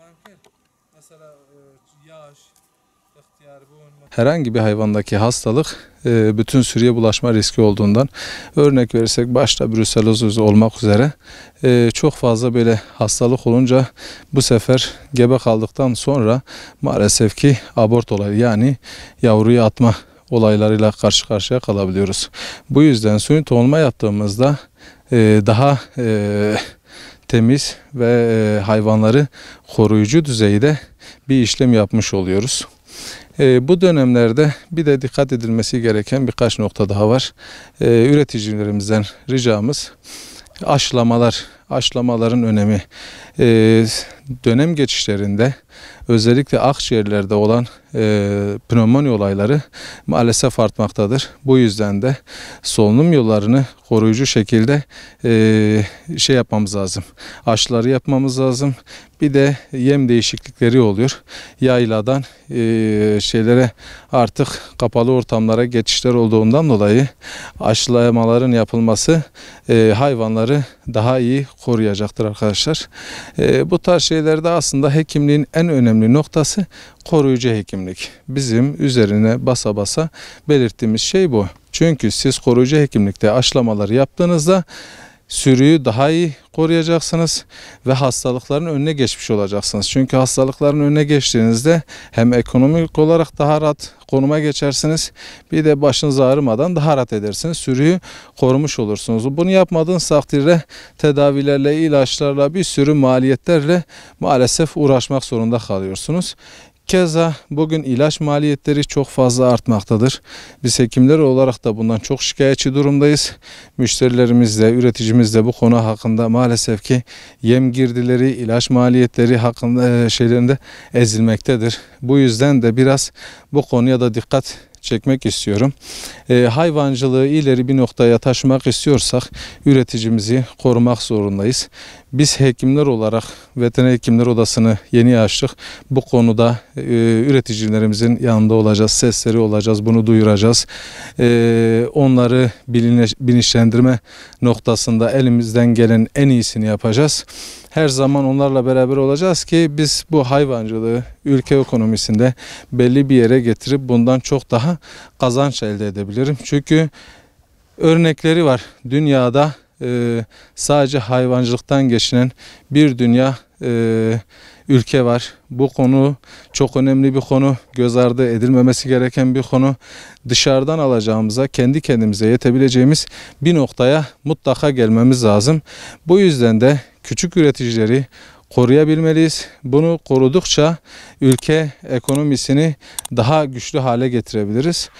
E, Herhangi bir hayvandaki hastalık e, bütün sürüye bulaşma riski olduğundan örnek verirsek başta bruseloz olmak üzere e, çok fazla böyle hastalık olunca bu sefer gebe kaldıktan sonra maalesef ki abort olayı yani yavruyu atma olaylarıyla karşı karşıya kalabiliyoruz. Bu yüzden suni tohumlama yaptığımızda daha temiz ve e, hayvanları koruyucu düzeyde bir işlem yapmış oluyoruz. E, bu dönemlerde bir de dikkat edilmesi gereken birkaç nokta daha var. E, üreticilerimizden ricamız aşılamalar, aşılamaların önemi dönem geçişlerinde özellikle akciğerlerde olan e, pneumoni olayları maalesef artmaktadır. Bu yüzden de solunum yollarını koruyucu şekilde e, şey yapmamız lazım. Aşıları yapmamız lazım. Bir de yem değişiklikleri oluyor. Yayladan e, şeylere artık kapalı ortamlara geçişler olduğundan dolayı aşılamaların yapılması e, hayvanları daha iyi koruyacaktır arkadaşlar. E, bu tarz şeyler şeylerde aslında hekimliğin en önemli noktası koruyucu hekimlik. Bizim üzerine basa basa belirttiğimiz şey bu. Çünkü siz koruyucu hekimlikte aşılamaları yaptığınızda sürüyü daha iyi koruyacaksınız ve hastalıkların önüne geçmiş olacaksınız. Çünkü hastalıkların önüne geçtiğinizde hem ekonomik olarak daha rahat konuma geçersiniz. Bir de başınız ağrımadan daha rahat edersiniz. Sürüyü korumuş olursunuz. Bunu yapmadığınız takdirde tedavilerle, ilaçlarla, bir sürü maliyetlerle maalesef uğraşmak zorunda kalıyorsunuz. Keza bugün ilaç maliyetleri çok fazla artmaktadır. Biz hekimler olarak da bundan çok şikayetçi durumdayız. Müşterilerimizle, üreticimizle bu konu hakkında maalesef ki yem girdileri, ilaç maliyetleri hakkında e, şeylerinde ezilmektedir. Bu yüzden de biraz bu konuya da dikkat çekmek istiyorum. E, hayvancılığı ileri bir noktaya taşımak istiyorsak üreticimizi korumak zorundayız. Biz hekimler olarak Veteriner Hekimler Odası'nı yeni açtık. Bu konuda e, üreticilerimizin yanında olacağız, sesleri olacağız, bunu duyuracağız. E, onları bilinçlendirme noktasında elimizden gelen en iyisini yapacağız her zaman onlarla beraber olacağız ki biz bu hayvancılığı ülke ekonomisinde belli bir yere getirip bundan çok daha kazanç elde edebilirim. Çünkü örnekleri var dünyada e, sadece hayvancılıktan geçinen bir dünya e, ülke var. Bu konu çok önemli bir konu. Göz ardı edilmemesi gereken bir konu. Dışarıdan alacağımıza, kendi kendimize yetebileceğimiz bir noktaya mutlaka gelmemiz lazım. Bu yüzden de küçük üreticileri koruyabilmeliyiz. Bunu korudukça ülke ekonomisini daha güçlü hale getirebiliriz.